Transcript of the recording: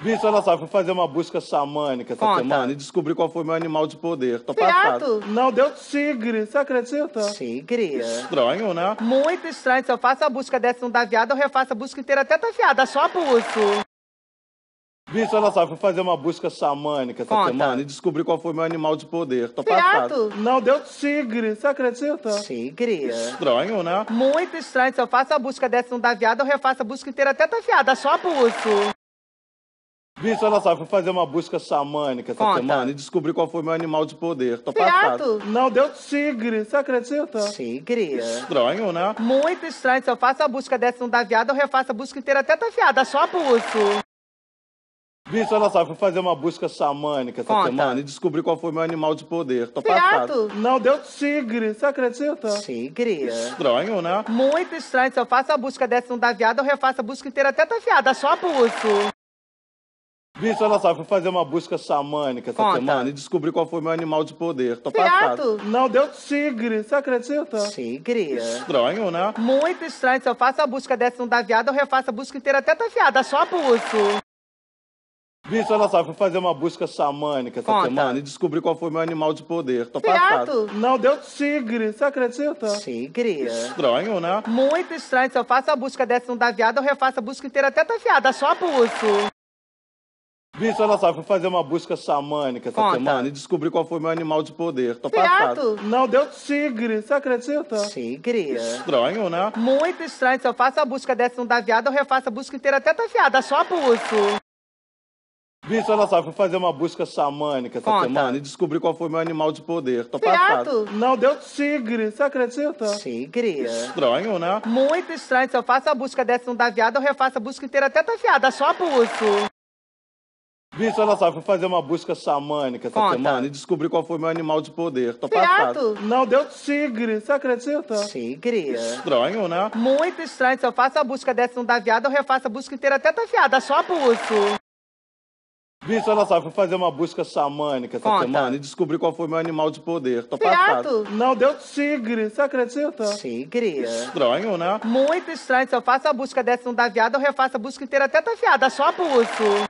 Bicho, olha só, fui fazer uma busca xamânica essa Conta. semana e descobri qual foi meu animal de poder. Tô passado. Não, deu tigre. Você acredita? Tigre? Estranho, né? Muito estranho. Se eu faço a busca dessa e não dá viada, eu refaço a busca inteira até tá viada. Só abuso. Bicho, olha só, fui fazer uma busca xamânica essa Conta. semana e descobri qual foi meu animal de poder. Tô passado. Não, deu tigre. Você acredita? Tigre? Estranho, né? Muito estranho. Se eu faço a busca dessa e não dá viada, eu refaço a busca inteira até tá viada. Só abuso. Bicho, olha só, fui fazer uma busca xamânica essa Conta. semana e descobri qual foi meu animal de poder. Tô passado. Não, deu tigre. Você acredita? Tigre? Estranho, né? Muito estranho. Se eu faço a busca dessa não dá viada, eu refaço a busca inteira até dar tá viada. Só abuso. Bicho, olha só, fui fazer uma busca xamânica essa Conta. semana e descobri qual foi meu animal de poder. Tô passado. Não, deu tigre. Você acredita? Tigre? Estranho, né? Muito estranho. Se eu faço a busca dessa não dá viada, eu refaço a busca inteira até dar tá viada. Só abuso. Bicho, olha só, fui fazer uma busca xamânica essa Conta. semana e descobri qual foi meu animal de poder. Tô passado. Não, deu tigre. Você acredita? Tigre? Estranho, né? Muito estranho. Se eu faço a busca dessa não dá viada, eu refaço a busca inteira até tá viada. Só abuso. Bicho, olha só, fui fazer uma busca xamânica essa Conta. semana e descobri qual foi meu animal de poder. Tô Fiato. passado. Não, deu tigre. Você acredita? Tigre? Estranho, né? Muito estranho. Se eu faço a busca dessa não dá viada, eu refaço a busca inteira até tá viada. Só abuso. Bicho, olha só, fui fazer uma busca xamânica essa Conta. semana e descobri qual foi meu animal de poder. Tô passado. Não, deu tigre. Você acredita? Tigre? Estranho, né? Muito estranho. Se eu faço a busca dessa não dá viada, eu refaço a busca inteira até tá viada. Só abuso. Bicho, olha só, fui fazer uma busca xamânica essa Conta. semana e descobri qual foi meu animal de poder. Tô passado. Não, deu tigre. Você acredita? Tigre? Estranho, né? Muito estranho. Se eu faço a busca dessa não dá viada, eu refaço a busca inteira até tá viada. Só abuso. Bicho, olha só, fui fazer uma busca xamânica essa Conta. semana e descobri qual foi o meu animal de poder. Tô passado. Não, deu tigre. Você acredita? Tigre? É estranho, né? Muito estranho. Se eu faço a busca dessa não dá viada, eu refaço a busca inteira até tá viada. É só abuso. Bicho, olha só, fui fazer uma busca xamânica essa Conta. semana e descobri qual foi o meu animal de poder. Tô Gato. passado. Não, deu tigre. Você acredita? Tigre? É estranho, né? Muito estranho. Se eu faço a busca dessa não dá viada, eu refaço a busca inteira até tá viada. Só abuso.